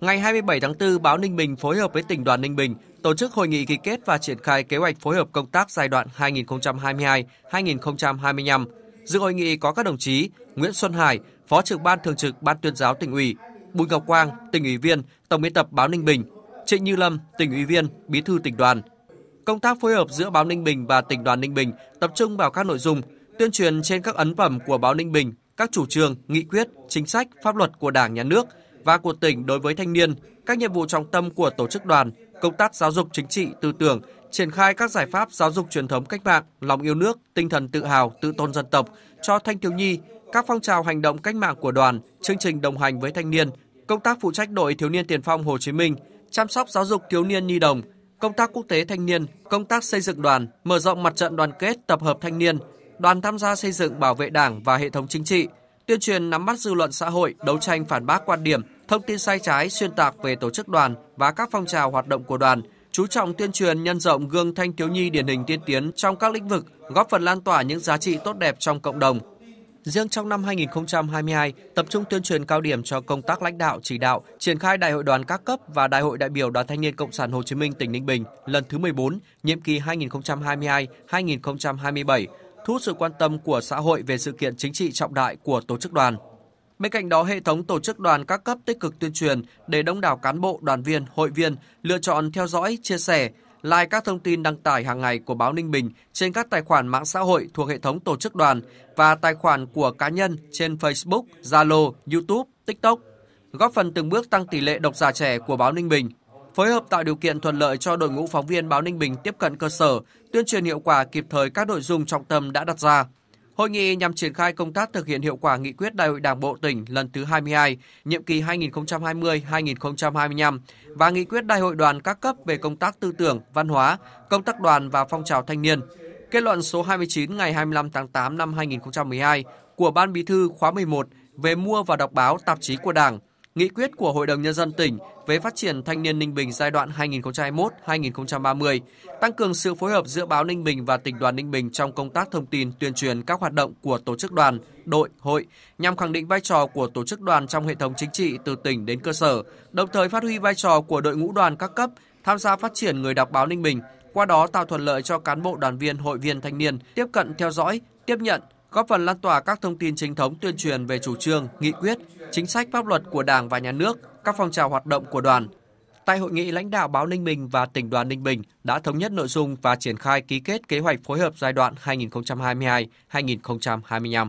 Ngày 27 tháng 4, báo Ninh Bình phối hợp với tỉnh đoàn Ninh Bình tổ chức hội nghị ký kết và triển khai kế hoạch phối hợp công tác giai đoạn 2022-2025. Dự hội nghị có các đồng chí Nguyễn Xuân Hải, Phó trưởng ban thường trực Ban tuyên giáo tỉnh ủy, Bùi Ngọc Quang, tỉnh ủy viên, tổng biên tập báo Ninh Bình, Trịnh Như Lâm, tỉnh ủy viên, bí thư tỉnh đoàn. Công tác phối hợp giữa báo Ninh Bình và tỉnh đoàn Ninh Bình tập trung vào các nội dung tuyên truyền trên các ấn phẩm của báo Ninh Bình, các chủ trương, nghị quyết, chính sách, pháp luật của Đảng, Nhà nước – và của tỉnh đối với thanh niên, các nhiệm vụ trọng tâm của tổ chức đoàn, công tác giáo dục chính trị tư tưởng, triển khai các giải pháp giáo dục truyền thống cách mạng, lòng yêu nước, tinh thần tự hào, tự tôn dân tộc cho thanh thiếu nhi, các phong trào hành động cách mạng của đoàn, chương trình đồng hành với thanh niên, công tác phụ trách đội thiếu niên tiền phong Hồ Chí Minh, chăm sóc giáo dục thiếu niên nhi đồng, công tác quốc tế thanh niên, công tác xây dựng đoàn, mở rộng mặt trận đoàn kết tập hợp thanh niên, đoàn tham gia xây dựng bảo vệ Đảng và hệ thống chính trị, tuyên truyền nắm bắt dư luận xã hội, đấu tranh phản bác quan điểm, thông tin sai trái xuyên tạc về tổ chức đoàn và các phong trào hoạt động của đoàn, chú trọng tuyên truyền nhân rộng gương thanh thiếu nhi điển hình tiên tiến trong các lĩnh vực, góp phần lan tỏa những giá trị tốt đẹp trong cộng đồng. Riêng trong năm 2022, tập trung tuyên truyền cao điểm cho công tác lãnh đạo chỉ đạo, triển khai Đại hội đoàn các cấp và Đại hội đại biểu Đoàn Thanh niên Cộng sản Hồ Chí Minh tỉnh Ninh Bình lần thứ 14, nhiệm kỳ 2022-2027, thu hút sự quan tâm của xã hội về sự kiện chính trị trọng đại của tổ chức đoàn. Bên cạnh đó, hệ thống tổ chức đoàn các cấp tích cực tuyên truyền để đông đảo cán bộ, đoàn viên, hội viên lựa chọn theo dõi, chia sẻ, like các thông tin đăng tải hàng ngày của báo Ninh Bình trên các tài khoản mạng xã hội thuộc hệ thống tổ chức đoàn và tài khoản của cá nhân trên Facebook, Zalo, YouTube, TikTok, góp phần từng bước tăng tỷ lệ độc giả trẻ của báo Ninh Bình phối hợp tạo điều kiện thuận lợi cho đội ngũ phóng viên báo Ninh Bình tiếp cận cơ sở, tuyên truyền hiệu quả kịp thời các nội dung trọng tâm đã đặt ra, Hội nghị nhằm triển khai công tác thực hiện hiệu quả nghị quyết Đại hội Đảng bộ tỉnh lần thứ 22, nhiệm kỳ 2020-2025 và nghị quyết Đại hội đoàn các cấp về công tác tư tưởng, văn hóa, công tác đoàn và phong trào thanh niên. Kết luận số 29 ngày 25 tháng 8 năm 2012 của Ban Bí thư khóa 11 về mua và đọc báo tạp chí của Đảng nghị quyết của Hội đồng Nhân dân tỉnh về phát triển thanh niên Ninh Bình giai đoạn 2021-2030, tăng cường sự phối hợp giữa báo Ninh Bình và tỉnh đoàn Ninh Bình trong công tác thông tin tuyên truyền các hoạt động của tổ chức đoàn, đội, hội nhằm khẳng định vai trò của tổ chức đoàn trong hệ thống chính trị từ tỉnh đến cơ sở, đồng thời phát huy vai trò của đội ngũ đoàn các cấp tham gia phát triển người đọc báo Ninh Bình, qua đó tạo thuận lợi cho cán bộ đoàn viên hội viên thanh niên tiếp cận theo dõi, tiếp nhận, góp phần lan tỏa các thông tin chính thống tuyên truyền về chủ trương, nghị quyết, chính sách pháp luật của Đảng và Nhà nước, các phong trào hoạt động của đoàn. Tại hội nghị lãnh đạo báo Ninh Bình và tỉnh đoàn Ninh Bình đã thống nhất nội dung và triển khai ký kết kế hoạch phối hợp giai đoạn 2022-2025.